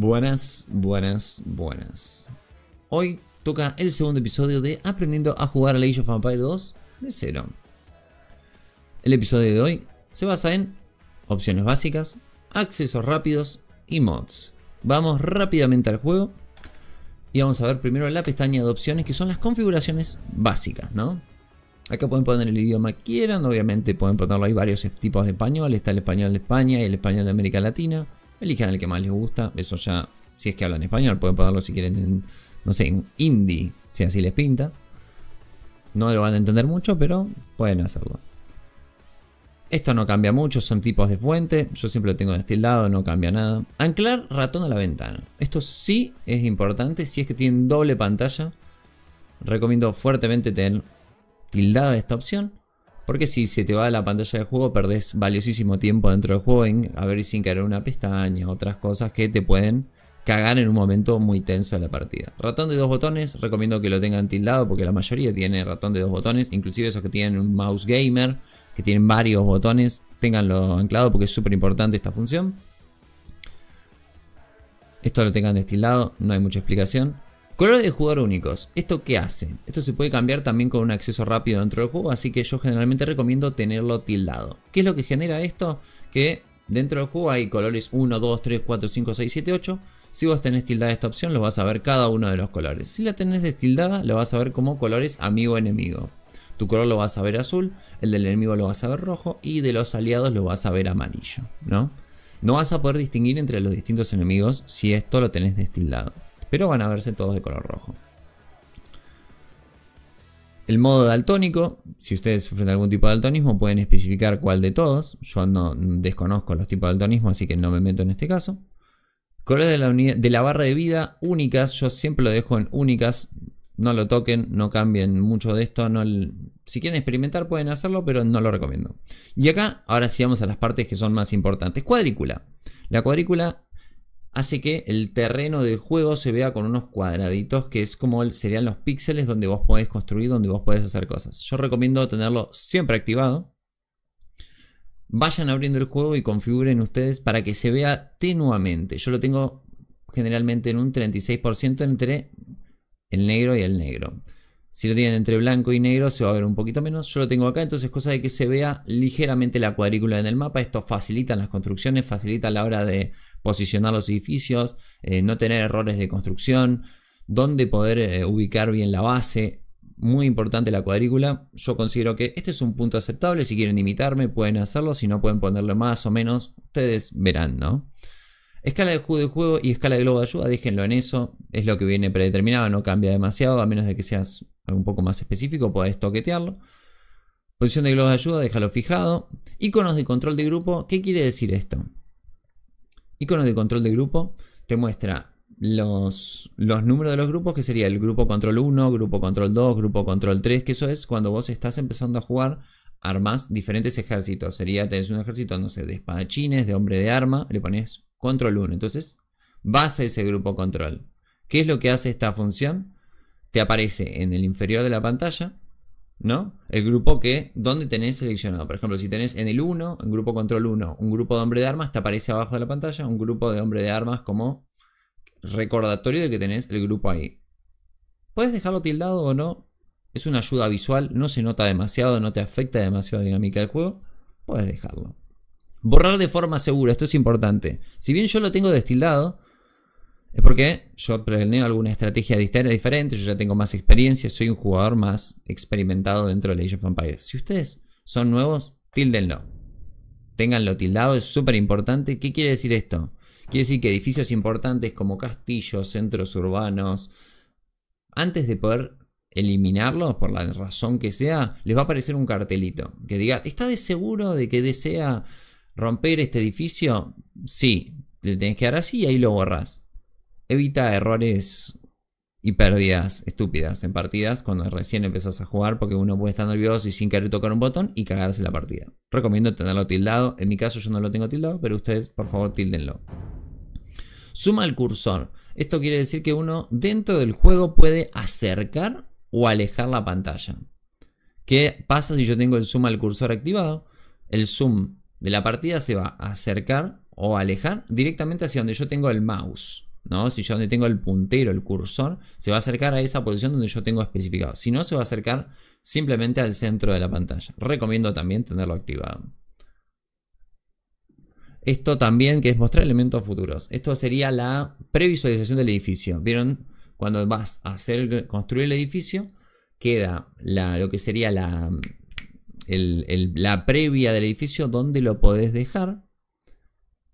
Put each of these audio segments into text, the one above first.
Buenas, buenas, buenas. Hoy toca el segundo episodio de Aprendiendo a jugar a Age of Vampire 2 de cero. El episodio de hoy se basa en opciones básicas, accesos rápidos y mods. Vamos rápidamente al juego y vamos a ver primero la pestaña de opciones que son las configuraciones básicas, ¿no? Acá pueden poner el idioma que quieran, obviamente pueden ponerlo, hay varios tipos de español, está el español de España y el español de América Latina elijan el que más les gusta. Eso ya, si es que hablan español, pueden ponerlo si quieren en, no sé, en indie, si así les pinta. No lo van a entender mucho, pero pueden hacerlo. Esto no cambia mucho, son tipos de fuente. Yo siempre lo tengo destilado. no cambia nada. Anclar ratón a la ventana. Esto sí es importante si es que tienen doble pantalla. Recomiendo fuertemente tener tildada esta opción. Porque si se te va la pantalla del juego, perdés valiosísimo tiempo dentro del juego en ver sin querer una pestaña, otras cosas que te pueden cagar en un momento muy tenso de la partida. Ratón de dos botones, recomiendo que lo tengan tildado porque la mayoría tiene ratón de dos botones, inclusive esos que tienen un mouse gamer, que tienen varios botones, tenganlo anclado porque es súper importante esta función. Esto lo tengan destilado, no hay mucha explicación. Colores de jugador únicos. ¿Esto qué hace? Esto se puede cambiar también con un acceso rápido dentro del juego, así que yo generalmente recomiendo tenerlo tildado. ¿Qué es lo que genera esto? Que dentro del juego hay colores 1, 2, 3, 4, 5, 6, 7, 8. Si vos tenés tildada esta opción, lo vas a ver cada uno de los colores. Si la tenés destildada, lo vas a ver como colores amigo-enemigo. Tu color lo vas a ver azul, el del enemigo lo vas a ver rojo y de los aliados lo vas a ver amarillo, ¿no? No vas a poder distinguir entre los distintos enemigos si esto lo tenés destildado pero van a verse todos de color rojo. El modo daltónico, si ustedes sufren algún tipo de daltonismo pueden especificar cuál de todos. Yo no desconozco los tipos de daltonismo, así que no me meto en este caso. Colores de la, barra de vida únicas, yo siempre lo dejo en únicas. No lo toquen, no cambien mucho de esto. No si quieren experimentar pueden hacerlo, pero no lo recomiendo. Y acá, ahora sí vamos a las partes que son más importantes. Cuadrícula. La cuadrícula hace que el terreno del juego se vea con unos cuadraditos que es como serían los píxeles donde vos podés construir, donde vos podés hacer cosas. Yo recomiendo tenerlo siempre activado. Vayan abriendo el juego y configuren ustedes para que se vea tenuamente. Yo lo tengo generalmente en un 36% entre el negro y el negro. Si lo tienen entre blanco y negro se va a ver un poquito menos. Yo lo tengo acá, entonces cosa de que se vea ligeramente la cuadrícula en el mapa. Esto facilita las construcciones, facilita la hora de posicionar los edificios, eh, no tener errores de construcción, Donde poder eh, ubicar bien la base. Muy importante la cuadrícula. Yo considero que este es un punto aceptable. Si quieren imitarme pueden hacerlo, si no pueden ponerle más o menos. Ustedes verán, ¿no? Escala de juego de juego y escala de globo de ayuda, déjenlo en eso. Es lo que viene predeterminado, no cambia demasiado, a menos de que seas un poco más específico, podés toquetearlo. Posición de globo de ayuda, déjalo fijado. Iconos de control de grupo, ¿qué quiere decir esto? Iconos de control de grupo te muestra los, los números de los grupos, que sería el grupo control 1, grupo control 2, grupo control 3, que eso es cuando vos estás empezando a jugar armas diferentes ejércitos. Sería, tenés un ejército, no sé, de espadachines, de hombre de arma, le pones control 1. Entonces, vas a ese grupo control. ¿Qué es lo que hace esta función? te aparece en el inferior de la pantalla, ¿no? El grupo que, donde tenés seleccionado. Por ejemplo, si tenés en el 1, en grupo control 1, un grupo de hombre de armas, te aparece abajo de la pantalla un grupo de hombre de armas como recordatorio de que tenés el grupo ahí. Puedes dejarlo tildado o no, es una ayuda visual, no se nota demasiado, no te afecta demasiado la dinámica del juego, puedes dejarlo. Borrar de forma segura, esto es importante. Si bien yo lo tengo destildado, es porque yo planeo alguna estrategia diferente, yo ya tengo más experiencia, soy un jugador más experimentado dentro de Age of Empires. Si ustedes son nuevos, tildenlo. Ténganlo tildado, es súper importante. ¿Qué quiere decir esto? Quiere decir que edificios importantes como castillos, centros urbanos, antes de poder eliminarlos por la razón que sea, les va a aparecer un cartelito que diga, ¿está de seguro de que desea romper este edificio? Sí, le tenés que dar así y ahí lo borrás evita errores y pérdidas estúpidas en partidas cuando recién empezas a jugar porque uno puede estar nervioso y sin querer tocar un botón y cagarse la partida. Recomiendo tenerlo tildado, en mi caso yo no lo tengo tildado, pero ustedes por favor tildenlo. Suma al cursor. Esto quiere decir que uno dentro del juego puede acercar o alejar la pantalla. ¿Qué pasa si yo tengo el zoom al cursor activado? El zoom de la partida se va a acercar o alejar directamente hacia donde yo tengo el mouse. ¿no? Si yo donde tengo el puntero, el cursor, se va a acercar a esa posición donde yo tengo especificado. Si no, se va a acercar simplemente al centro de la pantalla. Recomiendo también tenerlo activado. Esto también, que es mostrar elementos futuros. Esto sería la previsualización del edificio. ¿Vieron? Cuando vas a hacer, construir el edificio, queda lo que sería la, la previa del edificio donde lo podés dejar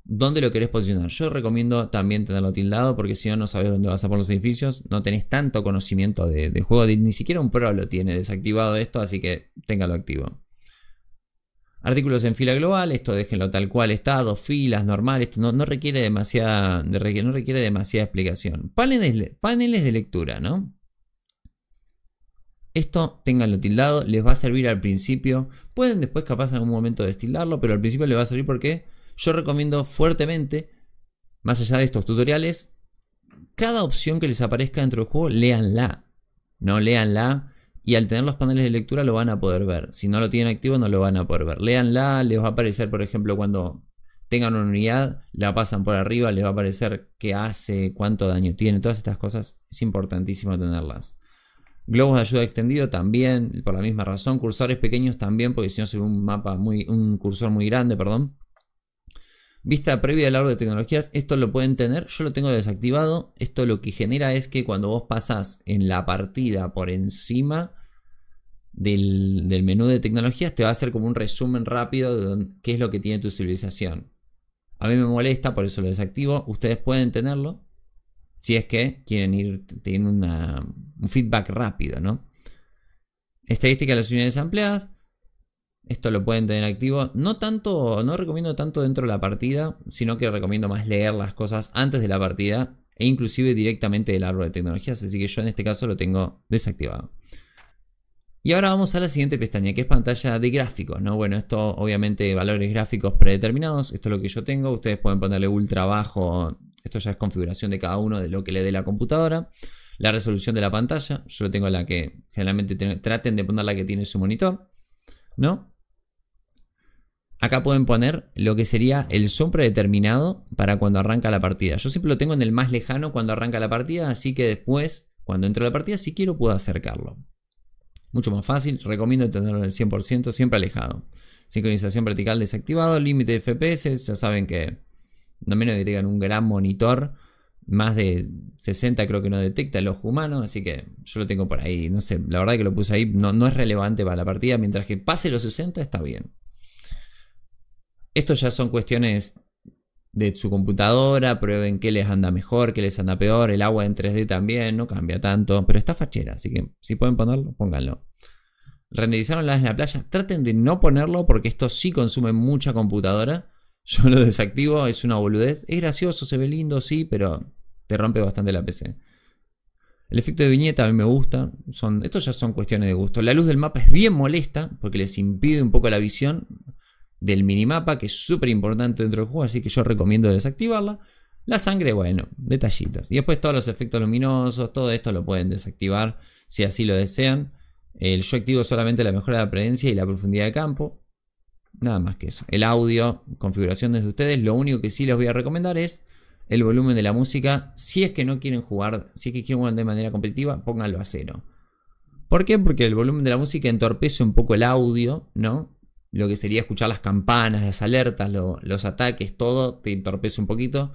dónde lo querés posicionar. Yo recomiendo también tenerlo tildado porque si no, no sabes dónde vas a poner los edificios, no tenés tanto conocimiento de, juego, ni siquiera un pro lo tiene desactivado esto, así que téngalo activo. Artículos en fila global, esto déjenlo tal cual está, dos filas, normal, esto no, requiere, demasiada, no requiere demasiada explicación. Paneles, paneles de lectura, ¿no? Esto tenganlo tildado, les va a servir al principio. Pueden después capaz en algún momento destildarlo, pero al principio les va a servir porque yo recomiendo fuertemente, más allá de estos tutoriales, cada opción que les aparezca dentro del juego, léanla. No léanla y al tener los paneles de lectura lo van a poder ver. Si no lo tienen activo no lo van a poder ver. Leanla, les va a aparecer, por ejemplo, cuando tengan una unidad, la pasan por arriba, les va a aparecer qué hace, cuánto daño tiene, todas estas cosas es importantísimo tenerlas. Globos de ayuda extendido también, por la misma razón. Cursores pequeños también, porque si no se ve un mapa muy, un cursor muy grande, perdón. Vista previa del árbol de tecnologías, esto lo pueden tener, yo lo tengo desactivado. Esto lo que genera es que cuando vos pasás en la partida por encima del, menú de tecnologías, te va a hacer como un resumen rápido de qué es lo que tiene tu civilización. A mí me molesta, por eso lo desactivo. Ustedes pueden tenerlo. Si es que quieren ir, tienen un feedback rápido, ¿no? Estadística de las unidades ampliadas. Esto lo pueden tener activo. No tanto, no recomiendo tanto dentro de la partida, sino que recomiendo más leer las cosas antes de la partida e inclusive directamente del árbol de tecnologías, así que yo en este caso lo tengo desactivado. Y ahora vamos a la siguiente pestaña, que es pantalla de gráficos, ¿no? Bueno, esto obviamente valores gráficos predeterminados, esto es lo que yo tengo, ustedes pueden ponerle ultra bajo, esto ya es configuración de cada uno de lo que le dé la computadora. La resolución de la pantalla, yo lo tengo la que generalmente traten de poner la que tiene su monitor, ¿no? Acá pueden poner lo que sería el son predeterminado para cuando arranca la partida. Yo siempre lo tengo en el más lejano cuando arranca la partida, así que después, cuando entre la partida, si quiero puedo acercarlo. Mucho más fácil, recomiendo tenerlo en el 100%, siempre alejado. Sincronización vertical desactivado, límite de FPS, ya saben que no menos que tengan un gran monitor, más de 60 creo que no detecta el ojo humano, así que yo lo tengo por ahí, no sé, la verdad que lo puse ahí, no, no es relevante para la partida, mientras que pase los 60 está bien. Estos ya son cuestiones de su computadora, prueben qué les anda mejor, qué les anda peor, el agua en 3D también, no cambia tanto, pero está fachera, así que si pueden ponerlo, pónganlo. Renderizaron las en la playa, traten de no ponerlo porque esto sí consume mucha computadora. Yo lo desactivo, es una boludez. Es gracioso, se ve lindo, sí, pero te rompe bastante la PC. El efecto de viñeta a mí me gusta. Son, estos ya son cuestiones de gusto. La luz del mapa es bien molesta porque les impide un poco la visión del minimapa, que es súper importante dentro del juego, así que yo recomiendo desactivarla. La sangre, bueno, detallitos. Y después todos los efectos luminosos, todo esto lo pueden desactivar si así lo desean. El, yo activo solamente la mejora de la presencia y la profundidad de campo. Nada más que eso. El audio, configuración desde ustedes. Lo único que sí les voy a recomendar es el volumen de la música. Si es que no quieren jugar, si es que quieren jugar de manera competitiva, pónganlo a cero. ¿Por qué? Porque el volumen de la música entorpece un poco el audio, ¿no? lo que sería escuchar las campanas, las alertas, los ataques, todo, te entorpece un poquito.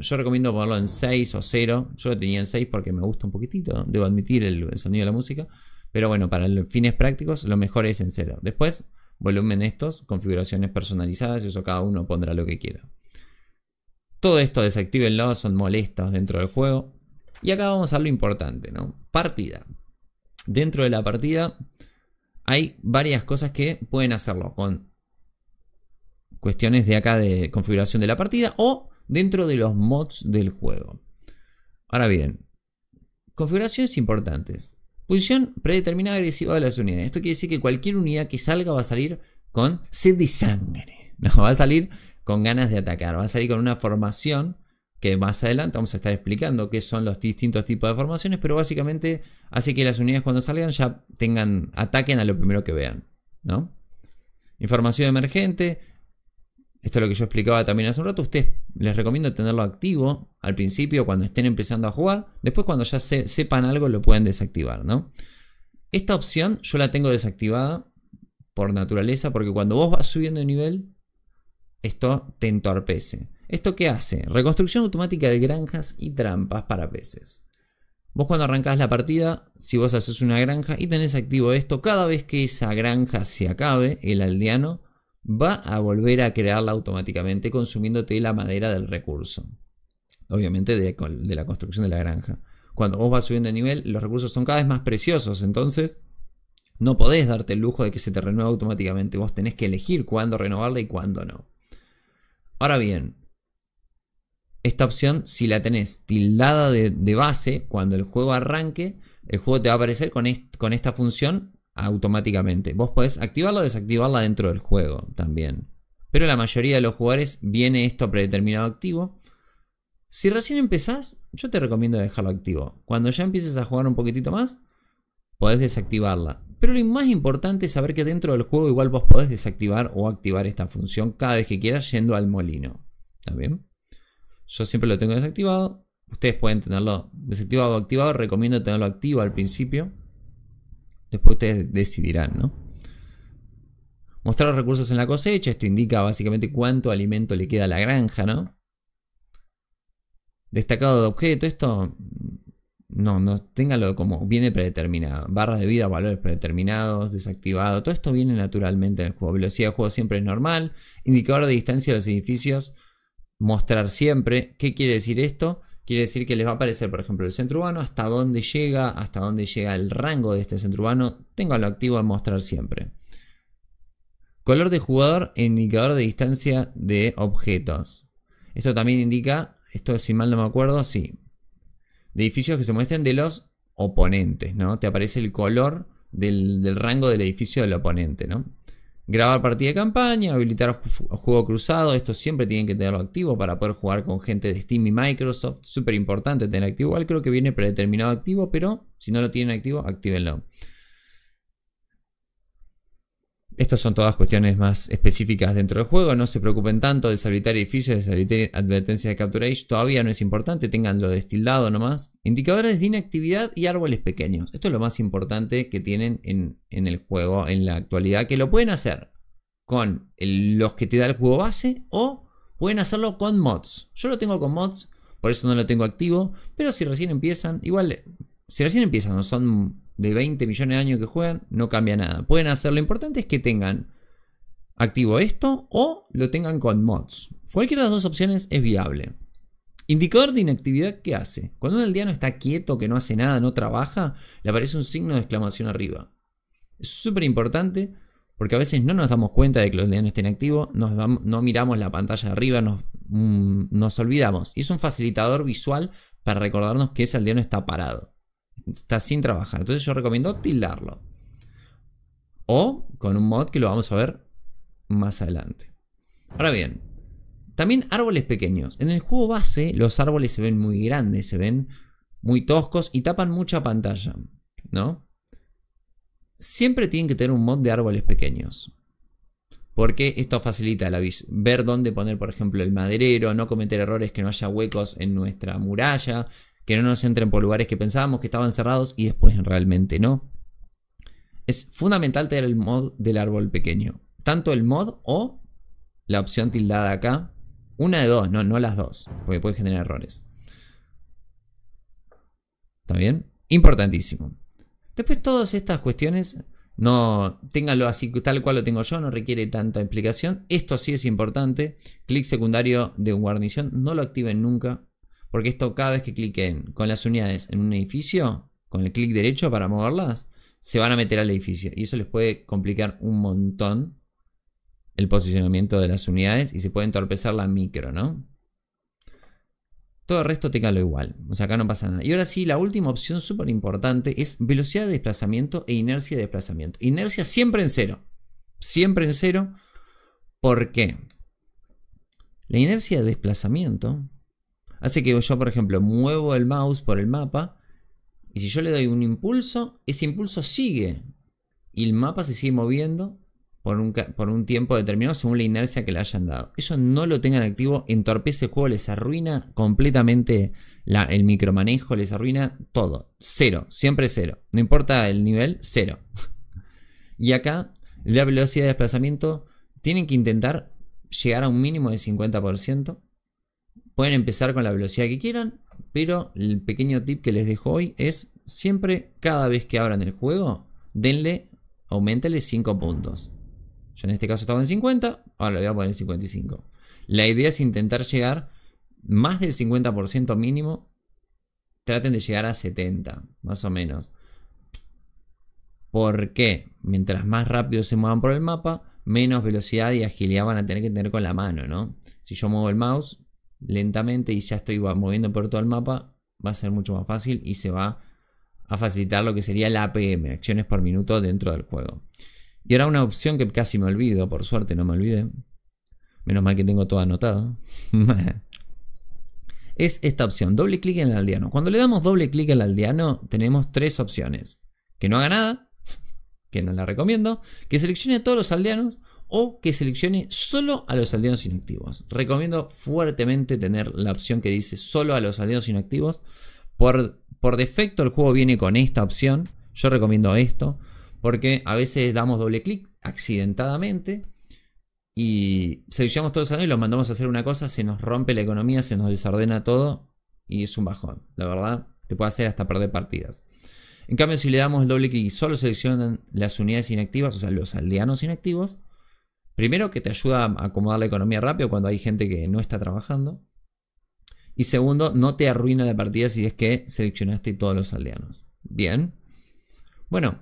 yo recomiendo ponerlo en 6 o 0. Yo lo tenía en 6 porque me gusta un poquitito, debo admitir el, sonido de la música. Pero bueno, para fines prácticos lo mejor es en 0. Después, volumen estos, configuraciones personalizadas, eso cada uno pondrá lo que quiera. Todo esto desactívenlo, son molestas dentro del juego. Y acá vamos a lo importante, ¿no? Partida. Dentro de la partida hay varias cosas que pueden hacerlo con cuestiones de acá de configuración de la partida o dentro de los mods del juego. Ahora bien, configuraciones importantes. Posición predeterminada agresiva de las unidades. Esto quiere decir que cualquier unidad que salga va a salir con sed de sangre. No, va a salir con ganas de atacar. Va a salir con una formación que más adelante vamos a estar explicando qué son los distintos tipos de formaciones, pero básicamente hace que las unidades cuando salgan ya tengan, ataquen a lo primero que vean. ¿no? Información emergente, esto es lo que yo explicaba también hace un rato, ustedes les recomiendo tenerlo activo al principio cuando estén empezando a jugar, después cuando ya sepan algo lo pueden desactivar. ¿no? Esta opción yo la tengo desactivada por naturaleza porque cuando vos vas subiendo de nivel, esto te entorpece. ¿Esto qué hace? Reconstrucción automática de granjas y trampas para peces. Vos cuando arrancás la partida, si vos haces una granja y tenés activo esto, cada vez que esa granja se acabe, el aldeano va a volver a crearla automáticamente consumiéndote la madera del recurso. Obviamente de, la construcción de la granja. Cuando vos vas subiendo de nivel, los recursos son cada vez más preciosos, entonces no podés darte el lujo de que se te renueve automáticamente. Vos tenés que elegir cuándo renovarla y cuándo no. Ahora bien, esta opción, si la tenés tildada de, base, cuando el juego arranque, el juego te va a aparecer con, con esta función automáticamente. Vos podés activarla o desactivarla dentro del juego también. Pero la mayoría de los jugadores viene esto predeterminado activo. Si recién empezás, yo te recomiendo dejarlo activo. Cuando ya empieces a jugar un poquitito más, podés desactivarla. Pero lo más importante es saber que dentro del juego igual vos podés desactivar o activar esta función cada vez que quieras yendo al molino. ¿Está bien? Yo siempre lo tengo desactivado. Ustedes pueden tenerlo desactivado o activado. Recomiendo tenerlo activo al principio. Después ustedes decidirán, ¿no? Mostrar los recursos en la cosecha. Esto indica básicamente cuánto alimento le queda a la granja, ¿no? Destacado de objeto. Esto no, no, téngalo como viene predeterminado. Barras de vida, valores predeterminados, desactivado. Todo esto viene naturalmente en el juego. Velocidad de juego siempre es normal. Indicador de distancia de los edificios mostrar siempre. ¿Qué quiere decir esto? Quiere decir que les va a aparecer, por ejemplo, el centro urbano, hasta dónde llega, hasta dónde llega el rango de este centro urbano. lo activo en mostrar siempre. Color de jugador indicador de distancia de objetos. Esto también indica, esto si mal no me acuerdo, sí. De edificios que se muestren de los oponentes, ¿no? Te aparece el color del rango del edificio del oponente, ¿no? grabar partida de campaña, habilitar juego cruzado, esto siempre tienen que tenerlo activo para poder jugar con gente de Steam y Microsoft, súper importante tener activo, igual creo que viene predeterminado activo, pero si no lo tienen activo, actívenlo. Estas son todas cuestiones más específicas dentro del juego, no se preocupen tanto, de deshabilitar edificios, deshabilitar advertencias de capture age, todavía no es importante, tenganlo destildado nomás. Indicadores de inactividad y árboles pequeños, esto es lo más importante que tienen en, el juego en la actualidad, que lo pueden hacer con los que te da el juego base o pueden hacerlo con mods. Yo lo tengo con mods, por eso no lo tengo activo, pero si recién empiezan, igual si recién empiezan, son de 20 millones de años que juegan, no cambia nada. Pueden hacer, lo importante es que tengan activo esto o lo tengan con mods. Cualquiera de las dos opciones es viable. Indicador de inactividad, ¿qué hace? Cuando un aldeano está quieto, que no hace nada, no trabaja, le aparece un signo de exclamación arriba. Es súper importante porque a veces no nos damos cuenta de que el aldeano estén activos, nos no miramos la pantalla de arriba, nos, mm, nos olvidamos. Y es un facilitador visual para recordarnos que ese aldeano está parado está sin trabajar. Entonces yo recomiendo tildarlo. O con un mod que lo vamos a ver más adelante. Ahora bien, también árboles pequeños. En el juego base los árboles se ven muy grandes, se ven muy toscos y tapan mucha pantalla, ¿no? Siempre tienen que tener un mod de árboles pequeños. Porque esto facilita la ver dónde poner, por ejemplo, el maderero, no cometer errores que no haya huecos en nuestra muralla, que no nos entren por lugares que pensábamos que estaban cerrados y después realmente no. Es fundamental tener el mod del árbol pequeño. Tanto el mod o la opción tildada acá. Una de dos, no, no las dos, porque puede generar errores. ¿Está bien? Importantísimo. Después todas estas cuestiones, no ténganlo así tal cual lo tengo yo, no requiere tanta explicación. Esto sí es importante. Clic secundario de guarnición, no lo activen nunca. Porque esto cada vez que cliquen con las unidades en un edificio, con el clic derecho para moverlas, se van a meter al edificio. Y eso les puede complicar un montón el posicionamiento de las unidades y se puede entorpecer la micro, ¿no? Todo el resto lo igual. O sea, acá no pasa nada. Y ahora sí, la última opción súper importante es velocidad de desplazamiento e inercia de desplazamiento. Inercia siempre en cero. Siempre en cero. ¿Por qué? La inercia de desplazamiento Hace que yo, por ejemplo, muevo el mouse por el mapa y si yo le doy un impulso, ese impulso sigue y el mapa se sigue moviendo por un, por un tiempo determinado según la inercia que le hayan dado. Eso no lo tengan activo, entorpece el juego, les arruina completamente el micromanejo, les arruina todo. Cero, siempre cero. No importa el nivel, cero. y acá, la velocidad de desplazamiento, tienen que intentar llegar a un mínimo de 50%. Pueden empezar con la velocidad que quieran, pero el pequeño tip que les dejo hoy es siempre, cada vez que abran el juego, denle, Aumentenle 5 puntos. Yo en este caso estaba en 50, ahora lo voy a poner en 55. La idea es intentar llegar más del 50% mínimo. Traten de llegar a 70, más o menos. ¿Por qué? mientras más rápido se muevan por el mapa, menos velocidad y agilidad van a tener que tener con la mano, ¿no? Si yo muevo el mouse, lentamente y ya estoy moviendo por todo el mapa, va a ser mucho más fácil y se va a facilitar lo que sería la APM, acciones por minuto dentro del juego. Y ahora una opción que casi me olvido, por suerte no me olvide menos mal que tengo todo anotado, es esta opción, doble clic en el aldeano. Cuando le damos doble clic al aldeano tenemos tres opciones, que no haga nada, que no la recomiendo, que seleccione todos los aldeanos o que seleccione solo a los aldeanos inactivos. Recomiendo fuertemente tener la opción que dice solo a los aldeanos inactivos. Por, por defecto el juego viene con esta opción. Yo recomiendo esto porque a veces damos doble clic accidentadamente y seleccionamos todos los aldeanos y los mandamos a hacer una cosa, se nos rompe la economía, se nos desordena todo y es un bajón. La verdad, te puede hacer hasta perder partidas. En cambio, si le damos el doble clic y solo seleccionan las unidades inactivas, o sea, los aldeanos inactivos, Primero, que te ayuda a acomodar la economía rápido cuando hay gente que no está trabajando. Y segundo, no te arruina la partida si es que seleccionaste todos los aldeanos. Bien. Bueno,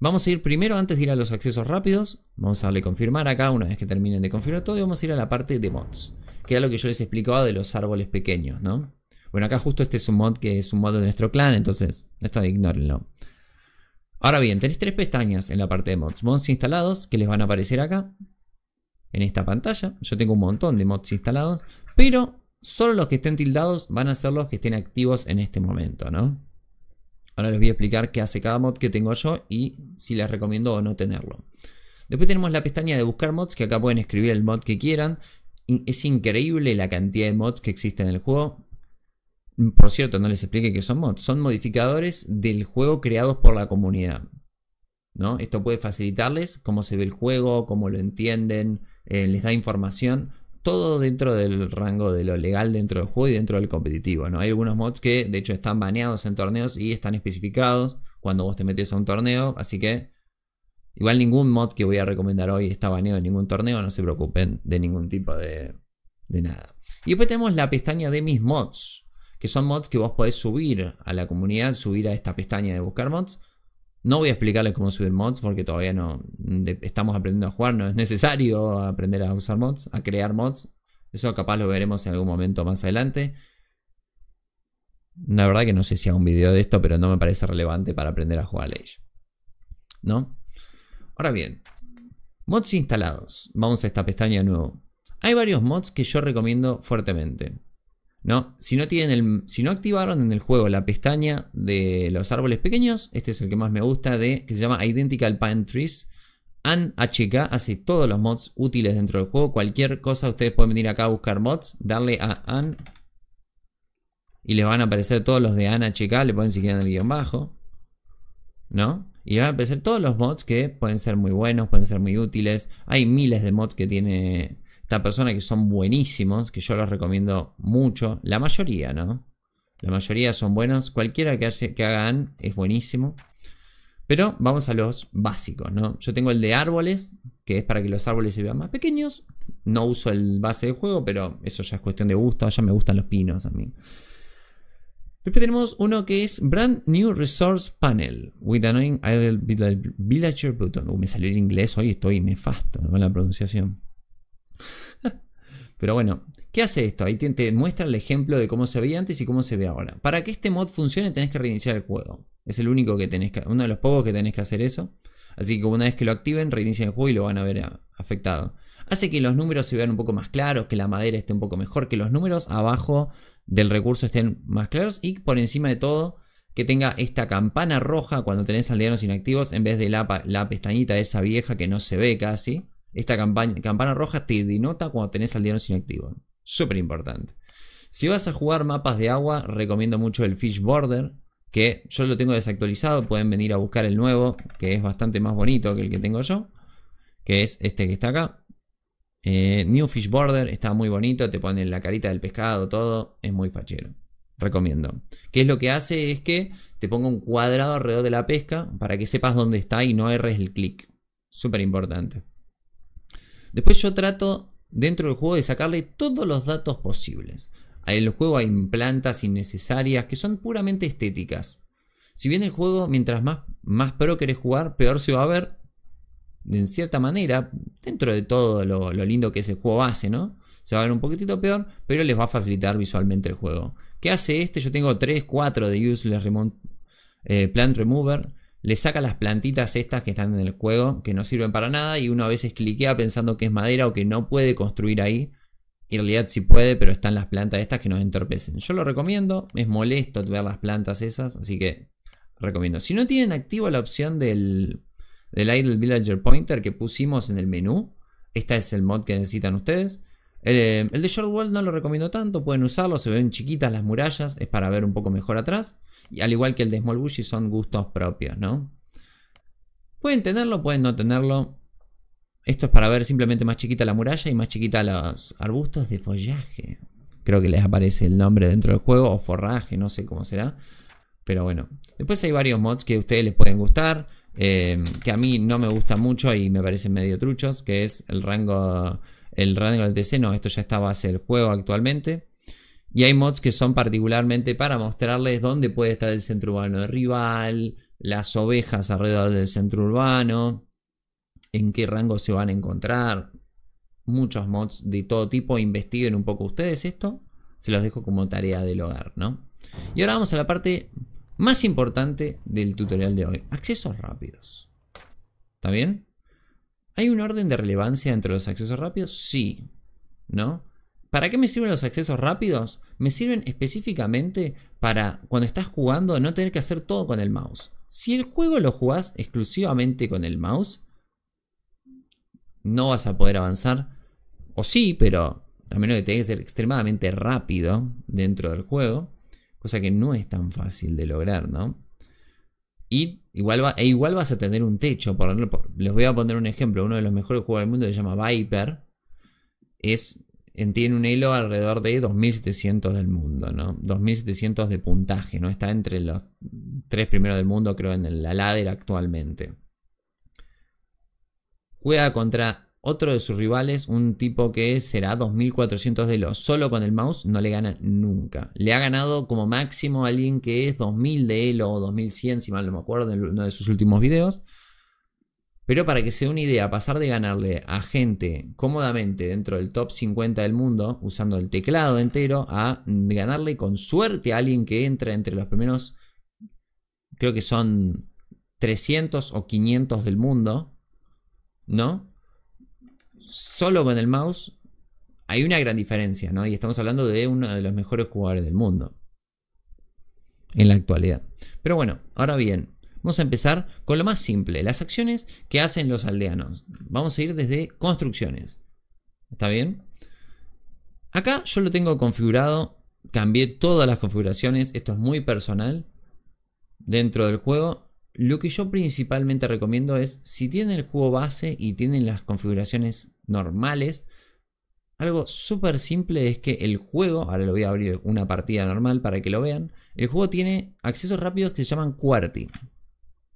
vamos a ir primero, antes de ir a los accesos rápidos, vamos a darle confirmar acá, una vez que terminen de confirmar todo, y vamos a ir a la parte de mods, que era lo que yo les explicaba de los árboles pequeños, ¿no? Bueno, acá justo este es un mod que es un mod de nuestro clan, entonces, esto ignórenlo. Ahora bien, tenéis tres pestañas en la parte de mods. Mods instalados, que les van a aparecer acá en esta pantalla. Yo tengo un montón de mods instalados, pero solo los que estén tildados van a ser los que estén activos en este momento, ¿no? Ahora les voy a explicar qué hace cada mod que tengo yo y si les recomiendo o no tenerlo. Después tenemos la pestaña de buscar mods, que acá pueden escribir el mod que quieran. Es increíble la cantidad de mods que existen en el juego. Por cierto, no les explique que son mods. Son modificadores del juego creados por la comunidad. ¿no? Esto puede facilitarles cómo se ve el juego, cómo lo entienden, eh, les da información, todo dentro del rango de lo legal dentro del juego y dentro del competitivo. ¿no? Hay algunos mods que de hecho están baneados en torneos y están especificados cuando vos te metes a un torneo, así que igual ningún mod que voy a recomendar hoy está baneado en ningún torneo, no se preocupen de ningún tipo de, de nada. Y después tenemos la pestaña de mis mods, que son mods que vos podés subir a la comunidad, subir a esta pestaña de buscar mods no voy a explicarles cómo subir mods porque todavía no estamos aprendiendo a jugar, no es necesario aprender a usar mods, a crear mods. Eso capaz lo veremos en algún momento más adelante. La verdad que no sé si hago un video de esto, pero no me parece relevante para aprender a jugar a Age. ¿No? Ahora bien, mods instalados. Vamos a esta pestaña de nuevo. Hay varios mods que yo recomiendo fuertemente. ¿no? Si no, tienen el, si no activaron en el juego la pestaña de los árboles pequeños, este es el que más me gusta, de, que se llama Identical Pine Trees. ANHK hace todos los mods útiles dentro del juego. Cualquier cosa, ustedes pueden venir acá a buscar mods, darle a An y les van a aparecer todos los de ANHK. Le pueden seguir en el guión bajo, ¿no? Y van a aparecer todos los mods que pueden ser muy buenos, pueden ser muy útiles. Hay miles de mods que tiene esta persona que son buenísimos, que yo los recomiendo mucho. La mayoría, ¿no? La mayoría son buenos. Cualquiera que, hagan es buenísimo. Pero vamos a los básicos, ¿no? Yo tengo el de árboles, que es para que los árboles se vean más pequeños. No uso el base de juego, pero eso ya es cuestión de gusto. Ya me gustan los pinos a mí. Después tenemos uno que es Brand New Resource Panel with an Idle Villager Button. Uh, me salió el inglés hoy, estoy nefasto con la pronunciación. Pero bueno, ¿qué hace esto? Ahí te, muestra el ejemplo de cómo se veía antes y cómo se ve ahora. Para que este mod funcione tenés que reiniciar el juego. Es el único que tenés que, uno de los pocos que tenés que hacer eso. Así que una vez que lo activen, reinicien el juego y lo van a ver afectado. Hace que los números se vean un poco más claros, que la madera esté un poco mejor, que los números abajo del recurso estén más claros y por encima de todo que tenga esta campana roja cuando tenés aldeanos inactivos en vez de la, la pestañita esa vieja que no se ve casi. Esta campana roja te denota cuando tenés al diario activo. Súper importante. Si vas a jugar mapas de agua, recomiendo mucho el Fish Border, que yo lo tengo desactualizado, pueden venir a buscar el nuevo, que es bastante más bonito que el que tengo yo, que es este que está acá. Eh, New Fish Border está muy bonito, te ponen la carita del pescado, todo, es muy fachero. Recomiendo. Qué es lo que hace? Es que te ponga un cuadrado alrededor de la pesca para que sepas dónde está y no erres el clic. Súper importante. Después yo trato dentro del juego de sacarle todos los datos posibles. En el juego hay plantas innecesarias que son puramente estéticas. Si bien el juego, mientras más, más pro querés jugar, peor se va a ver. En cierta manera, dentro de todo lo, lindo que ese juego hace, ¿no? Se va a ver un poquitito peor, pero les va a facilitar visualmente el juego. ¿Qué hace este? Yo tengo 3, 4 de Useless eh, Plant Remover le saca las plantitas estas que están en el juego, que no sirven para nada, y uno a veces cliquea pensando que es madera o que no puede construir ahí. Y en realidad sí puede, pero están las plantas estas que nos entorpecen. Yo lo recomiendo, es molesto ver las plantas esas, así que recomiendo. Si no tienen activo la opción del, del Idle Villager Pointer que pusimos en el menú, este es el mod que necesitan ustedes. Eh, el, de Short World no lo recomiendo tanto, pueden usarlo, se ven chiquitas las murallas, es para ver un poco mejor atrás. Y al igual que el de Small Bushy son gustos propios, ¿no? Pueden tenerlo, pueden no tenerlo. Esto es para ver simplemente más chiquita la muralla y más chiquita los arbustos de follaje. Creo que les aparece el nombre dentro del juego, o forraje, no sé cómo será. Pero bueno, después hay varios mods que a ustedes les pueden gustar. Eh, que a mí no me gusta mucho y me parecen medio truchos, que es el rango el rango del TC, no, esto ya estaba a el juego actualmente. Y hay mods que son particularmente para mostrarles dónde puede estar el centro urbano de rival, las ovejas alrededor del centro urbano, en qué rango se van a encontrar. Muchos mods de todo tipo, investiguen un poco ustedes esto. Se los dejo como tarea del hogar, ¿no? Y ahora vamos a la parte más importante del tutorial de hoy, accesos rápidos. ¿Está bien? ¿Hay un orden de relevancia entre los accesos rápidos? Sí. ¿No? ¿Para qué me sirven los accesos rápidos? Me sirven específicamente para cuando estás jugando no tener que hacer todo con el mouse. Si el juego lo jugás exclusivamente con el mouse, no vas a poder avanzar. O sí, pero a menos que tengas que ser extremadamente rápido dentro del juego, cosa que no es tan fácil de lograr, ¿no? Y Igual e igual vas a tener un techo. les voy a poner un ejemplo. Uno de los mejores jugadores del mundo se llama Viper. Es, tiene un hilo alrededor de 2700 del mundo, 2700 de puntaje, ¿no? Está entre los tres primeros del mundo, creo, en la ladder actualmente. Juega contra otro de sus rivales, un tipo que será 2400 de elo, solo con el mouse no le gana nunca. Le ha ganado como máximo a alguien que es 2000 de elo o 2100, si mal no me acuerdo, en uno de sus últimos videos. Pero para que sea una idea, pasar de ganarle a gente cómodamente dentro del top 50 del mundo, usando el teclado entero, a ganarle con suerte a alguien que entra entre los primeros, creo que son 300 o 500 del mundo, ¿no? solo con el mouse, hay una gran diferencia, ¿no? Y estamos hablando de uno de los mejores jugadores del mundo en la actualidad. Pero bueno, ahora bien, vamos a empezar con lo más simple, las acciones que hacen los aldeanos. Vamos a ir desde construcciones. ¿Está bien? Acá yo lo tengo configurado, cambié todas las configuraciones, esto es muy personal dentro del juego lo que yo principalmente recomiendo es, si tienen el juego base y tienen las configuraciones normales, algo súper simple es que el juego, ahora le voy a abrir una partida normal para que lo vean, el juego tiene accesos rápidos que se llaman QWERTY.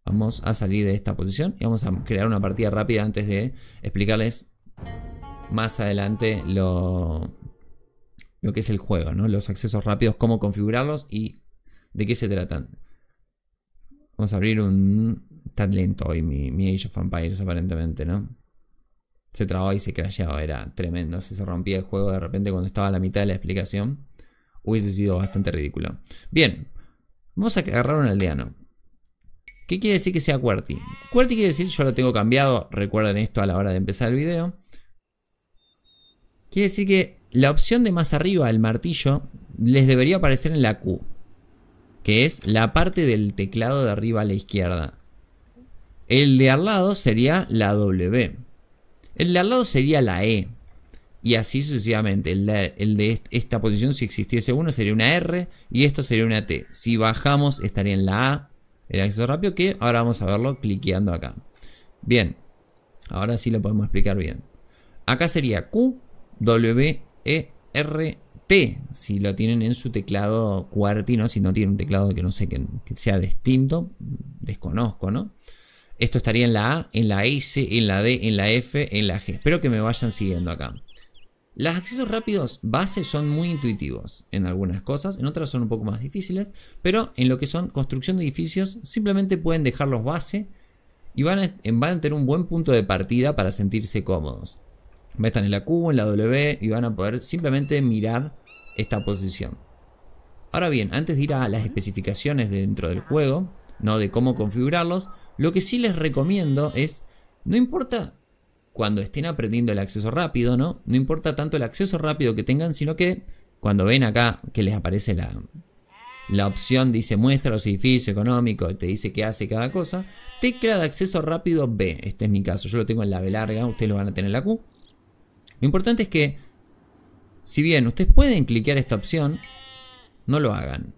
Vamos a salir de esta posición y vamos a crear una partida rápida antes de explicarles más adelante lo, lo que es el juego, ¿no? los accesos rápidos, cómo configurarlos y de qué se tratan. Vamos a abrir un... Está lento hoy mi, Age of Empires aparentemente, ¿no? Se trababa y se crasheaba, era tremendo. Si se rompía el juego de repente cuando estaba a la mitad de la explicación. Hubiese sido bastante ridículo. Bien, vamos a agarrar un aldeano. ¿Qué quiere decir que sea QWERTY? QWERTY quiere decir, yo lo tengo cambiado, recuerden esto a la hora de empezar el video. Quiere decir que la opción de más arriba, el martillo, les debería aparecer en la Q que es la parte del teclado de arriba a la izquierda. El de al lado sería la W. El de al lado sería la E. Y así sucesivamente. El de, esta posición, si existiese uno, sería una R. Y esto sería una T. Si bajamos, estaría en la A. El acceso rápido que ahora vamos a verlo cliqueando acá. Bien. Ahora sí lo podemos explicar bien. Acá sería Q, W, E, R, T, si lo tienen en su teclado ¿no? si no tienen un teclado que no sé, que, sea distinto, desconozco, ¿no? Esto estaría en la A, en la S, en la D, en la F, en la G. Espero que me vayan siguiendo acá. Los accesos rápidos base son muy intuitivos en algunas cosas, en otras son un poco más difíciles, pero en lo que son construcción de edificios simplemente pueden dejarlos base y van a, tener un buen punto de partida para sentirse cómodos están en la Q, en la W y van a poder simplemente mirar esta posición. Ahora bien, antes de ir a las especificaciones dentro del juego, no de cómo configurarlos, lo que sí les recomiendo es, no importa cuando estén aprendiendo el acceso rápido, ¿no? No importa tanto el acceso rápido que tengan, sino que cuando ven acá que les aparece la, la opción, dice muestra los edificios económicos, te dice qué hace cada cosa, tecla de acceso rápido B, este es mi caso, yo lo tengo en la B larga, ustedes lo van a tener en la Q. Lo importante es que si bien ustedes pueden cliquear esta opción, no lo hagan.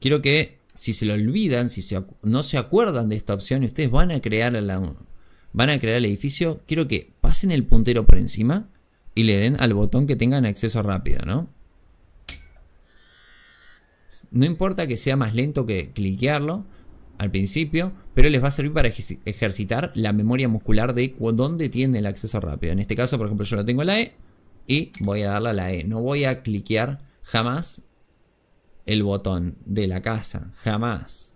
Quiero que si se lo olvidan, si no se acuerdan de esta opción y ustedes van a crear la, van a crear el edificio, quiero que pasen el puntero por encima y le den al botón que tengan acceso rápido, ¿no? No importa que sea más lento que cliquearlo al principio, pero les va a servir para ejercitar la memoria muscular de dónde tiene el acceso rápido. En este caso, por ejemplo, yo lo tengo en la E, y voy a darle a la E. No voy a cliquear jamás el botón de la casa, jamás.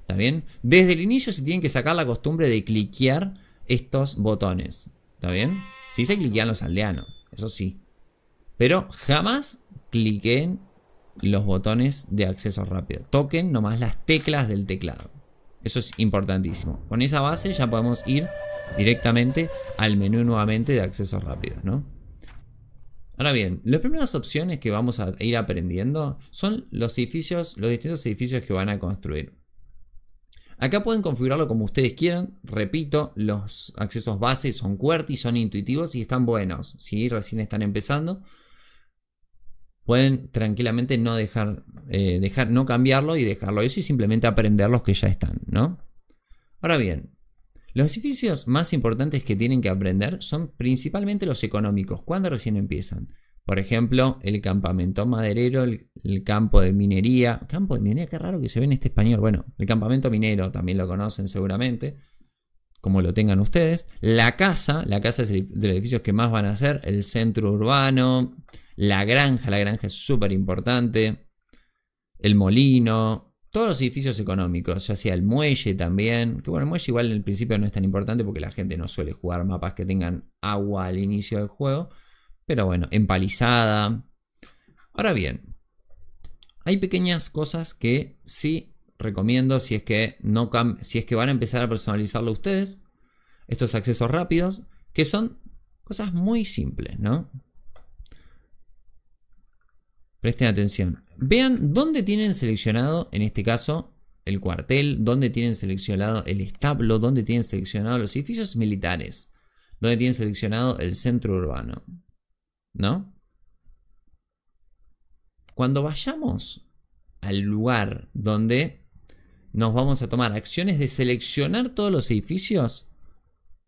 ¿Está bien? Desde el inicio se tienen que sacar la costumbre de cliquear estos botones. ¿Está bien? Sí se cliquean los aldeanos, eso sí. Pero jamás cliquen los botones de acceso rápido. Toquen nomás las teclas del teclado. Eso es importantísimo. Con esa base ya podemos ir directamente al menú nuevamente de acceso rápido, ¿no? Ahora bien, las primeras opciones que vamos a ir aprendiendo son los edificios, los distintos edificios que van a construir. Acá pueden configurarlo como ustedes quieran. Repito, los accesos base son y son intuitivos y están buenos. Si recién están empezando, pueden tranquilamente no dejar, eh, dejar no cambiarlo y dejarlo eso y simplemente aprender los que ya están, ¿no? Ahora bien, los edificios más importantes que tienen que aprender son principalmente los económicos, cuando recién empiezan. Por ejemplo, el campamento maderero, el, campo de minería. Campo de minería, qué raro que se ve en este español. Bueno, el campamento minero también lo conocen seguramente, como lo tengan ustedes. La casa, la casa es de los edificios que más van a hacer. El centro urbano, la granja, la granja es súper importante. El molino, todos los edificios económicos, ya sea el muelle también, que bueno, el muelle igual en el principio no es tan importante porque la gente no suele jugar mapas que tengan agua al inicio del juego, pero bueno, empalizada. Ahora bien, hay pequeñas cosas que sí recomiendo si es que, no si es que van a empezar a personalizarlo ustedes, estos accesos rápidos, que son cosas muy simples, ¿no? Presten atención. Vean dónde tienen seleccionado, en este caso, el cuartel, dónde tienen seleccionado el establo, dónde tienen seleccionado los edificios militares, dónde tienen seleccionado el centro urbano. ¿No? Cuando vayamos al lugar donde nos vamos a tomar acciones de seleccionar todos los edificios,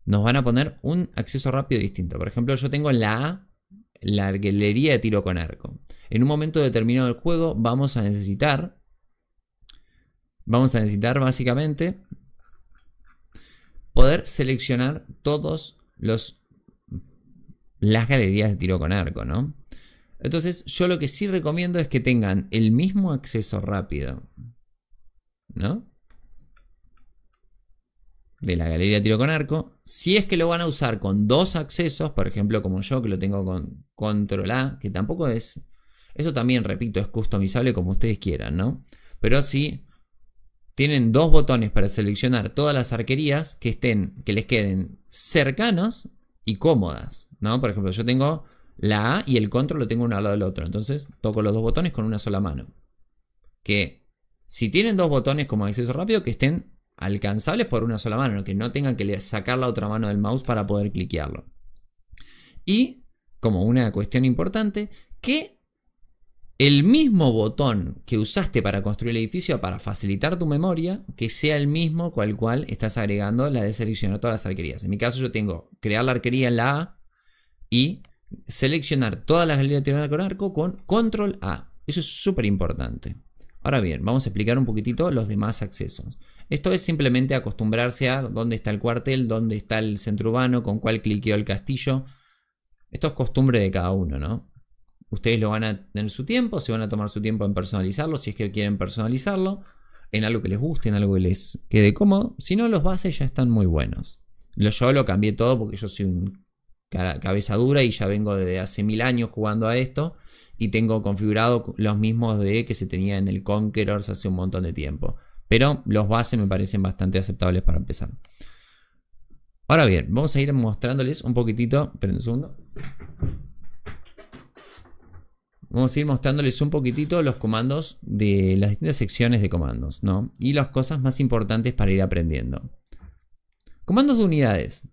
nos van a poner un acceso rápido distinto. Por ejemplo, yo tengo la A la galería de tiro con arco. En un momento determinado del juego vamos a necesitar, vamos a necesitar básicamente poder seleccionar todos los las galerías de tiro con arco, ¿no? Entonces, yo lo que sí recomiendo es que tengan el mismo acceso rápido, ¿no? de la galería tiro con arco. Si es que lo van a usar con dos accesos, por ejemplo, como yo que lo tengo con control A, que tampoco es. Eso también, repito, es customizable como ustedes quieran, ¿no? Pero si tienen dos botones para seleccionar todas las arquerías que estén, que les queden cercanos. y cómodas, ¿no? Por ejemplo, yo tengo la A y el control lo tengo uno al lado del otro. Entonces toco los dos botones con una sola mano. Que si tienen dos botones como acceso rápido, que estén alcanzables por una sola mano, que no tengan que sacar la otra mano del mouse para poder cliquearlo. Y, como una cuestión importante, que el mismo botón que usaste para construir el edificio, para facilitar tu memoria, que sea el mismo cual cual estás agregando la de seleccionar todas las arquerías. En mi caso yo tengo crear la arquería en la A y seleccionar todas las galerías de tirar con arco con control A. Eso es súper importante. Ahora bien, vamos a explicar un poquitito los demás accesos. Esto es simplemente acostumbrarse a dónde está el cuartel, dónde está el centro urbano, con cuál cliqueó el castillo. Esto es costumbre de cada uno, ¿no? Ustedes lo van a tener su tiempo, se van a tomar su tiempo en personalizarlo, si es que quieren personalizarlo, en algo que les guste, en algo que les quede cómodo. Si no, los bases ya están muy buenos. Yo lo cambié todo porque yo soy un cabeza dura y ya vengo desde hace mil años jugando a esto y tengo configurado los mismos de que se tenía en el Conquerors hace un montón de tiempo. Pero los bases me parecen bastante aceptables para empezar. Ahora bien, vamos a ir mostrándoles un poquitito. Esperen un segundo. Vamos a ir mostrándoles un poquitito los comandos de las distintas secciones de comandos, ¿no? Y las cosas más importantes para ir aprendiendo. Comandos de unidades,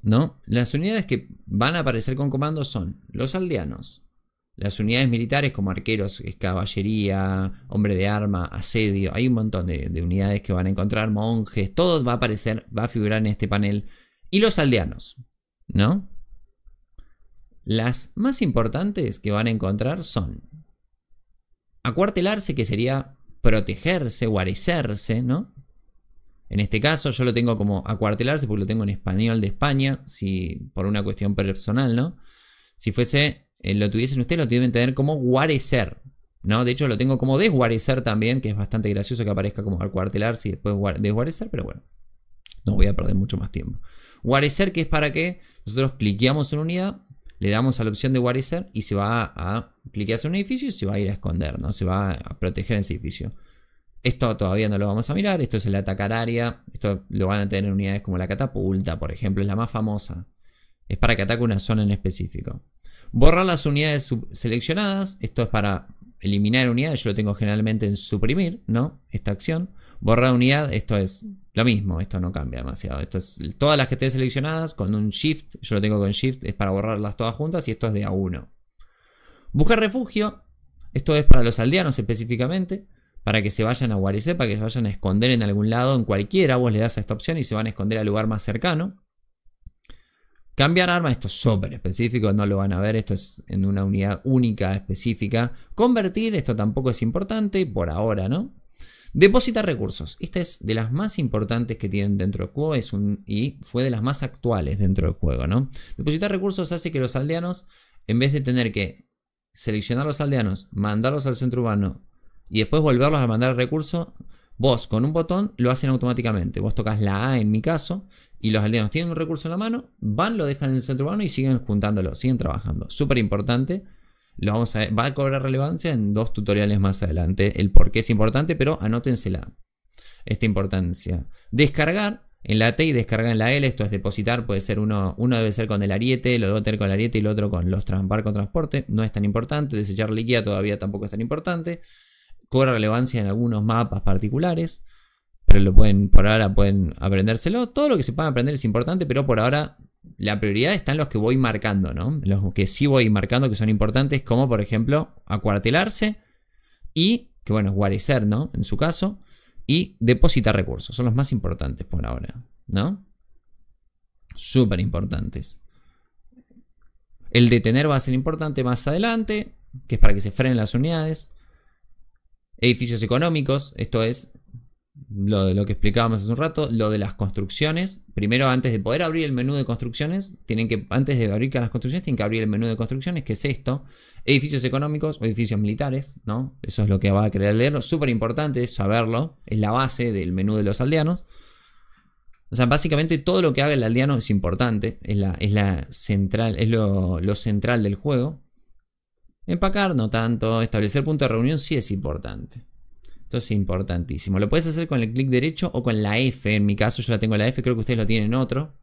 ¿no? Las unidades que van a aparecer con comandos son los aldeanos, las unidades militares como arqueros, caballería, hombre de arma, asedio, hay un montón de, unidades que van a encontrar, monjes, todo va a aparecer, va a figurar en este panel. Y los aldeanos, ¿no? Las más importantes que van a encontrar son acuartelarse, que sería protegerse, guarecerse, ¿no? En este caso yo lo tengo como acuartelarse porque lo tengo en español de España, si por una cuestión personal, ¿no? Si fuese eh, lo tuviesen ustedes, lo que tener como guarecer. ¿no? De hecho, lo tengo como desguarecer también, que es bastante gracioso que aparezca como al cuartelar, y después desguarecer, pero bueno, no voy a perder mucho más tiempo. Guarecer, que es para que nosotros cliqueamos en unidad, le damos a la opción de guarecer y se va a, cliquear un edificio y se va a ir a esconder, ¿no? Se va a proteger ese edificio. Esto todavía no lo vamos a mirar, esto es el atacar área, esto lo van a tener unidades como la catapulta, por ejemplo, es la más famosa. Es para que ataque una zona en específico. Borrar las unidades seleccionadas. Esto es para eliminar unidades. Yo lo tengo generalmente en suprimir, ¿no? Esta acción. Borrar unidad, esto es lo mismo. Esto no cambia demasiado. Esto es todas las que estén seleccionadas con un shift. Yo lo tengo con shift, es para borrarlas todas juntas y esto es de a uno. Buscar refugio. Esto es para los aldeanos específicamente para que se vayan a guarecer, para que se vayan a esconder en algún lado, en cualquiera, vos le das a esta opción y se van a esconder al lugar más cercano. Cambiar armas, esto es súper específico, no lo van a ver, esto es en una unidad única específica. Convertir, esto tampoco es importante, por ahora, ¿no? Depositar recursos. Esta es de las más importantes que tienen dentro del juego es un, y fue de las más actuales dentro del juego, ¿no? Depositar recursos hace que los aldeanos, en vez de tener que seleccionar los aldeanos, mandarlos al centro urbano y después volverlos a mandar recursos, Vos con un botón lo hacen automáticamente. Vos tocas la A en mi caso y los aldeanos tienen un recurso en la mano, van, lo dejan en el centro urbano y siguen juntándolo, siguen trabajando. Súper importante. Lo vamos a Va a cobrar relevancia en dos tutoriales más adelante. El por qué es importante, pero anótensela. Esta importancia. Descargar en la T y descargar en la L. Esto es depositar. Puede ser uno. Uno debe ser con el ariete, lo debo tener con el ariete y el otro con los barcos transporte. No es tan importante. Desechar liquida todavía tampoco es tan importante cobra relevancia en algunos mapas particulares, pero lo pueden, por ahora pueden aprendérselo. Todo lo que se pueda aprender es importante, pero por ahora la prioridad están los que voy marcando, ¿no? Los que sí voy marcando que son importantes, como por ejemplo acuartelarse y, que bueno, guarecer, ¿no? En su caso, y depositar recursos. Son los más importantes por ahora, ¿no? Súper importantes. El detener va a ser importante más adelante, que es para que se frenen las unidades. Edificios económicos, esto es lo de que explicábamos hace un rato, lo de las construcciones. Primero, antes de poder abrir el menú de construcciones, tienen que, antes de abrir las construcciones, tienen que abrir el menú de construcciones, que es esto. Edificios económicos o edificios militares, ¿no? Eso es lo que va a querer leerlo. Súper importante saberlo. Es la base del menú de los aldeanos. O sea, básicamente todo lo que haga el aldeano es importante. Es la, central, es lo central del juego. Empacar no tanto, establecer punto de reunión sí es importante. Esto es importantísimo. Lo puedes hacer con el clic derecho o con la F. En mi caso yo la tengo la F, creo que ustedes lo tienen otro.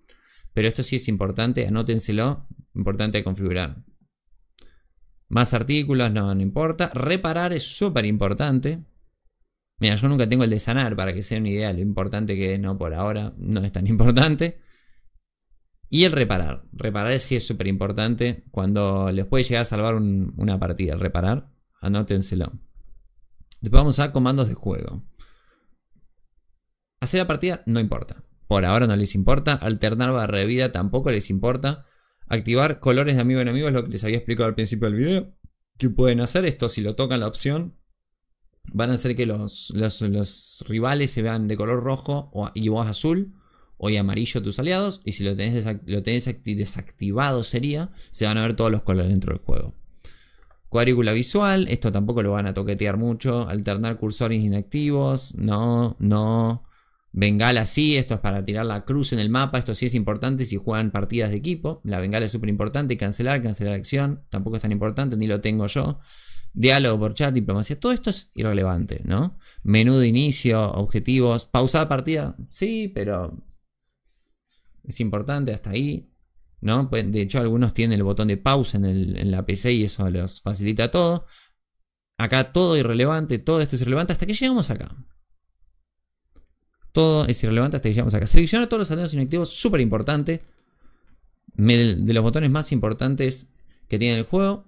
Pero esto sí es importante, anótenselo, importante de configurar. Más artículos, no, no importa. Reparar es súper importante. Mira, yo nunca tengo el de sanar para que sea una idea lo importante que es, no por ahora, no es tan importante. Y el reparar. Reparar sí es súper importante. Cuando les puede llegar a salvar una partida, reparar, anótenselo. Después vamos a comandos de juego. Hacer la partida no importa. Por ahora no les importa. Alternar barra de vida tampoco les importa. Activar colores de amigo en amigo es lo que les había explicado al principio del video. Que pueden hacer esto si lo tocan la opción. Van a hacer que los, los, rivales se vean de color rojo y vos azul hoy amarillo tus aliados y si lo tenés, lo tenés desactivado sería, se van a ver todos los colores dentro del juego. Cuadrícula visual, esto tampoco lo van a toquetear mucho. Alternar cursores inactivos, no, no. Bengala sí, esto es para tirar la cruz en el mapa, esto sí es importante si juegan partidas de equipo. La bengala es súper importante, cancelar, cancelar acción, tampoco es tan importante, ni lo tengo yo. Diálogo por chat, diplomacia, todo esto es irrelevante, ¿no? Menú de inicio, objetivos, pausada partida, sí, pero es importante hasta ahí. ¿no? Pues, de hecho, algunos tienen el botón de pausa en, la PC y eso los facilita todo. Acá todo irrelevante, todo esto es irrelevante hasta que llegamos acá. Todo es irrelevante hasta que llegamos acá. Selecciona todos los anuncios inactivos, súper importante. De los botones más importantes que tiene el juego,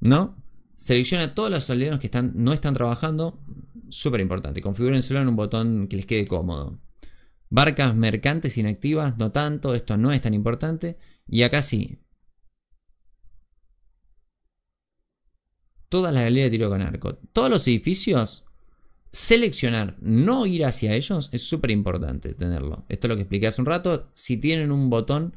¿no? Selecciona todos los aldeanos que no están trabajando, súper importante. Configuren en un botón que les quede cómodo. Barcas mercantes inactivas, no tanto, esto no es tan importante. Y acá sí. Todas las galerías de tiro con arco. Todos los edificios, seleccionar, no ir hacia ellos, es súper importante tenerlo. Esto es lo que expliqué hace un rato. Si tienen un botón,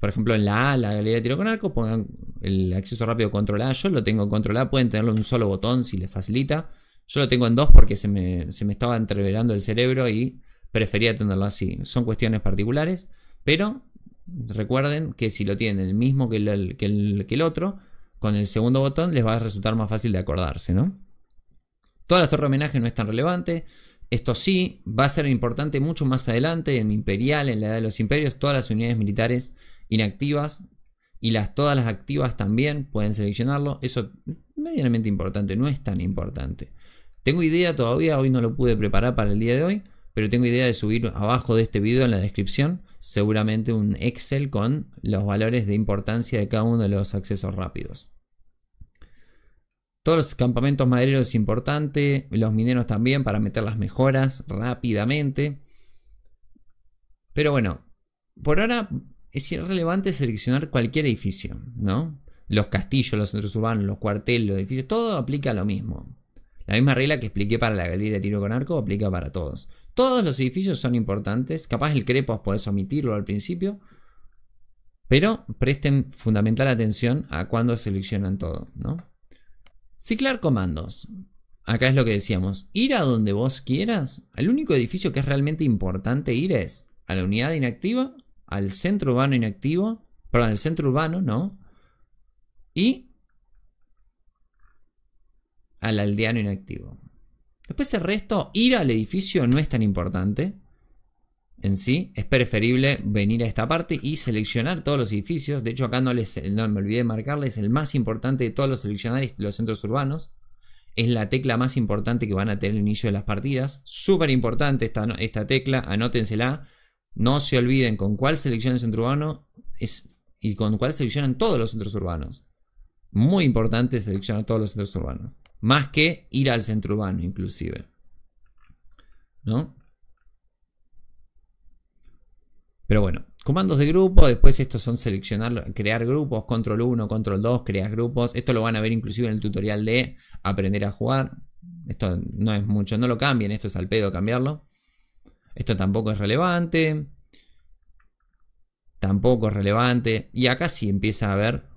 por ejemplo, en la A, la galería de tiro con arco, pongan el acceso rápido control A. Yo lo tengo en control A, pueden tenerlo en un solo botón si les facilita. Yo lo tengo en dos porque se me, se me estaba entreverando el cerebro y prefería tenerlo así. Son cuestiones particulares, pero recuerden que si lo tienen el mismo que el, que el, otro, con el segundo botón les va a resultar más fácil de acordarse, ¿no? Todas las torres de homenaje no es tan relevante. Esto sí, va a ser importante mucho más adelante en Imperial, en la Edad de los Imperios, todas las unidades militares inactivas y las, todas las activas también pueden seleccionarlo. Eso medianamente importante, no es tan importante. Tengo idea todavía, hoy no lo pude preparar para el día de hoy, pero tengo idea de subir abajo de este video en la descripción seguramente un Excel con los valores de importancia de cada uno de los accesos rápidos. Todos los campamentos madereros es importante, los mineros también para meter las mejoras rápidamente. Pero bueno, por ahora es irrelevante seleccionar cualquier edificio, ¿no? Los castillos, los centros urbanos, los cuarteles, los edificios, todo aplica a lo mismo. La misma regla que expliqué para la galería de tiro con arco aplica para todos. Todos los edificios son importantes, capaz el CREPOS podés omitirlo al principio, pero presten fundamental atención a cuando seleccionan todo, Ciclar comandos. Acá es lo que decíamos, ir a donde vos quieras. El único edificio que es realmente importante ir es a la unidad inactiva, al centro urbano inactivo, perdón, al centro urbano, ¿no? Y al aldeano inactivo. Después el resto, ir al edificio no es tan importante en sí. Es preferible venir a esta parte y seleccionar todos los edificios. De hecho, acá no, les, no me olvidé de marcarles el más importante de todos los seleccionar los centros urbanos. Es la tecla más importante que van a tener al inicio de las partidas. Súper importante esta, esta tecla, anótensela. No se olviden con cuál seleccionan el centro urbano es, y con cuál seleccionan todos los centros urbanos. Muy importante seleccionar todos los centros urbanos más que ir al centro urbano inclusive. ¿No? Pero bueno, comandos de grupo, después estos son seleccionar, crear grupos, control 1, control 2, creas grupos. Esto lo van a ver inclusive en el tutorial de aprender a jugar. Esto no es mucho, no lo cambien, esto es al pedo cambiarlo. Esto tampoco es relevante. Tampoco es relevante. Y acá sí empieza a haber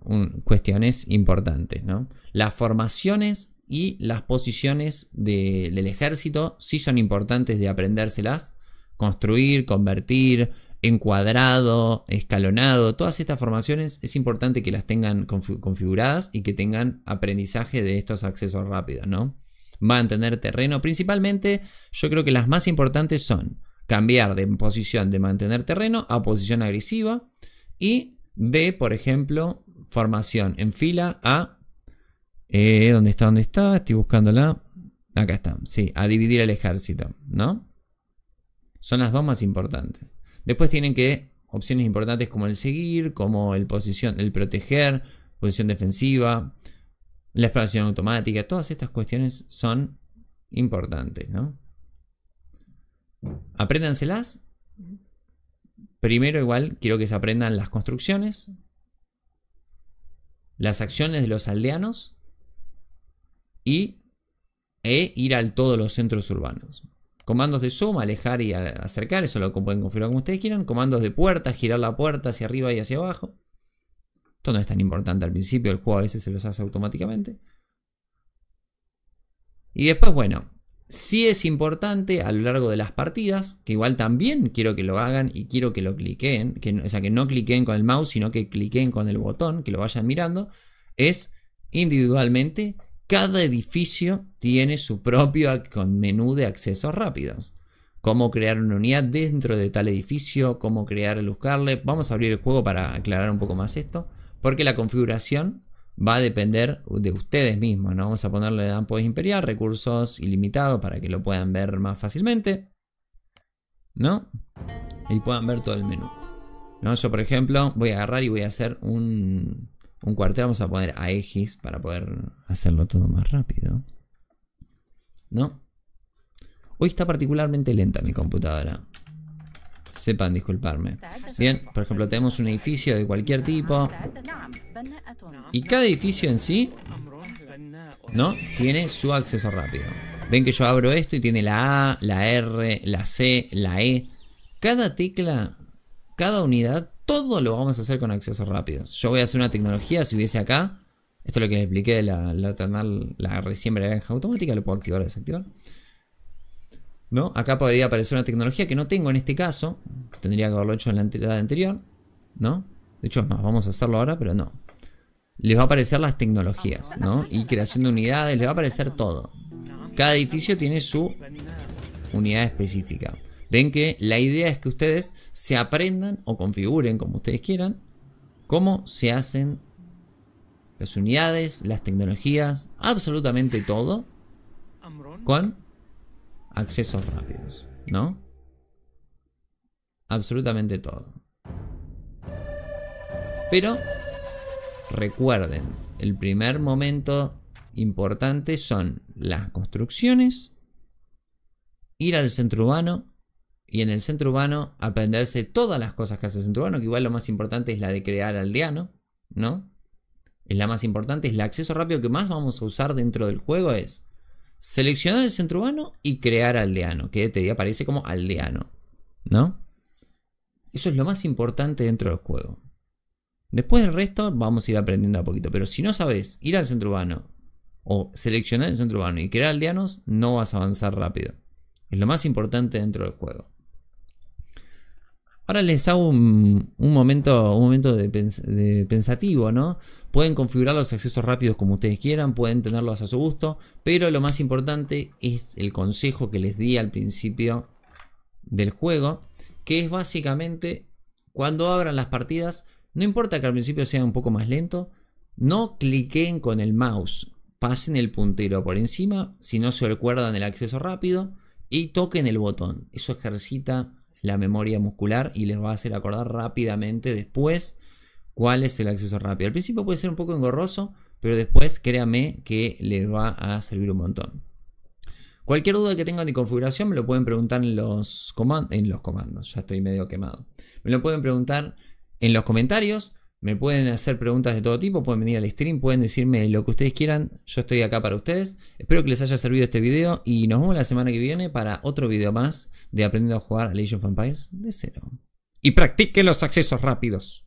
cuestiones importantes. ¿no? Las formaciones y las posiciones del ejército sí son importantes de aprendérselas. Construir, convertir, encuadrado, escalonado, todas estas formaciones es importante que las tengan configuradas y que tengan aprendizaje de estos accesos rápidos, ¿no? mantener terreno. Principalmente yo creo que las más importantes son cambiar de posición de mantener terreno a posición agresiva y de, por ejemplo, formación en fila a eh, ¿Dónde está? ¿Dónde está? Estoy buscándola. Acá está. Sí, a dividir el ejército, ¿no? Son las dos más importantes. Después tienen que opciones importantes como el seguir, como el, posición, el proteger, posición defensiva, la exploración automática. Todas estas cuestiones son importantes, ¿no? Apréndanselas. Primero igual quiero que se aprendan las construcciones, las acciones de los aldeanos y, e ir a todos los centros urbanos. Comandos de zoom, alejar y acercar, eso lo pueden configurar como ustedes quieran. Comandos de puerta, girar la puerta hacia arriba y hacia abajo. Esto no es tan importante al principio, el juego a veces se los hace automáticamente. Y después, bueno, sí es importante a lo largo de las partidas, que igual también quiero que lo hagan y quiero que lo cliquen, que, o sea, que no cliquen con el mouse, sino que cliquen con el botón, que lo vayan mirando, es individualmente cada edificio tiene su propio menú de accesos rápidos. Cómo crear una unidad dentro de tal edificio, cómo crear el buscarle. Vamos a abrir el juego para aclarar un poco más esto, porque la configuración va a depender de ustedes mismos. ¿no? Vamos a ponerle Dampos Imperial, recursos ilimitados para que lo puedan ver más fácilmente. ¿No? Y puedan ver todo el menú. ¿No? Yo, por ejemplo, voy a agarrar y voy a hacer un, un cuartel vamos a poner a X para poder hacerlo todo más rápido. ¿No? Hoy está particularmente lenta mi computadora. Sepan disculparme. Bien, por ejemplo, tenemos un edificio de cualquier tipo. Y cada edificio en sí, ¿no? Tiene su acceso rápido. Ven que yo abro esto y tiene la A, la R, la C, la E. Cada tecla, cada unidad todo lo vamos a hacer con accesos rápidos. Yo voy a hacer una tecnología, si hubiese acá, esto es lo que les expliqué de la, la, la, la automática, lo puedo activar o desactivar. ¿No? Acá podría aparecer una tecnología que no tengo en este caso, tendría que haberlo hecho en la entidad anterior, ¿no? De hecho, vamos a hacerlo ahora, pero no. Les va a aparecer las tecnologías, ¿no? Y creación de unidades, les va a aparecer todo. Cada edificio tiene su unidad específica. Ven que la idea es que ustedes se aprendan o configuren como ustedes quieran cómo se hacen las unidades, las tecnologías, absolutamente todo con accesos rápidos, ¿no? Absolutamente todo. Pero recuerden, el primer momento importante son las construcciones, ir al centro urbano y en el centro urbano aprenderse todas las cosas que hace el centro urbano, que igual lo más importante es la de crear aldeano, ¿no? Es la más importante, es el acceso rápido que más vamos a usar dentro del juego es seleccionar el centro urbano y crear aldeano, que te aparece como aldeano, ¿no? Eso es lo más importante dentro del juego. Después del resto vamos a ir aprendiendo a poquito, pero si no sabes ir al centro urbano o seleccionar el centro urbano y crear aldeanos, no vas a avanzar rápido. Es lo más importante dentro del juego. Ahora les hago un, momento, un momento de, pensativo, ¿no? Pueden configurar los accesos rápidos como ustedes quieran, pueden tenerlos a su gusto, pero lo más importante es el consejo que les di al principio del juego, que es básicamente cuando abran las partidas, no importa que al principio sea un poco más lento, no cliquen con el mouse, pasen el puntero por encima, si no se recuerdan el acceso rápido, y toquen el botón. Eso ejercita la memoria muscular y les va a hacer acordar rápidamente después cuál es el acceso rápido. Al principio puede ser un poco engorroso, pero después créame que les va a servir un montón. Cualquier duda que tengan de configuración me lo pueden preguntar en los, en los comandos, ya estoy medio quemado. Me lo pueden preguntar en los comentarios me pueden hacer preguntas de todo tipo, pueden venir al stream, pueden decirme lo que ustedes quieran. Yo estoy acá para ustedes. Espero que les haya servido este video y nos vemos la semana que viene para otro video más de aprendiendo a jugar a Legion of Empires de cero. Y practiquen los accesos rápidos.